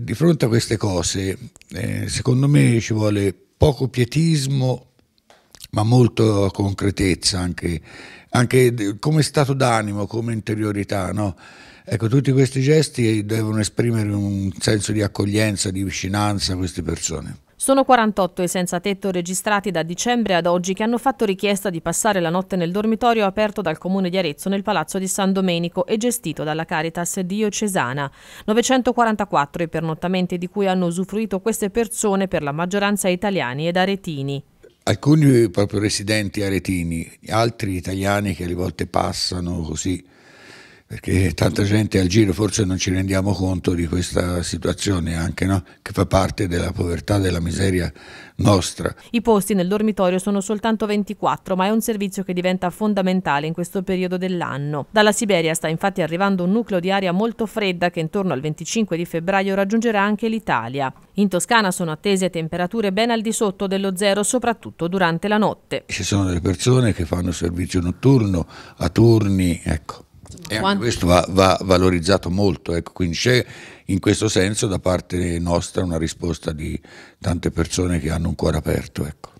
di fronte a queste cose, eh, secondo me ci vuole poco pietismo, ma molta concretezza, anche, anche come stato d'animo, come interiorità. No? Ecco, tutti questi gesti devono esprimere un senso di accoglienza, di vicinanza a queste persone. Sono 48 i senza tetto registrati da dicembre ad oggi che hanno fatto richiesta di passare la notte nel dormitorio aperto dal comune di Arezzo nel palazzo di San Domenico e gestito dalla Caritas diocesana. 944 i pernottamenti di cui hanno usufruito queste persone per la maggioranza italiani ed aretini. Alcuni proprio residenti aretini, altri italiani che alle volte passano così perché tanta gente al giro forse non ci rendiamo conto di questa situazione anche, no? che fa parte della povertà, della miseria nostra. I posti nel dormitorio sono soltanto 24, ma è un servizio che diventa fondamentale in questo periodo dell'anno. Dalla Siberia sta infatti arrivando un nucleo di aria molto fredda che intorno al 25 di febbraio raggiungerà anche l'Italia. In Toscana sono attese temperature ben al di sotto dello zero, soprattutto durante la notte. Ci sono delle persone che fanno servizio notturno, a turni, ecco e anche questo va, va valorizzato molto, ecco, quindi c'è in questo senso da parte nostra una risposta di tante persone che hanno un cuore aperto. Ecco.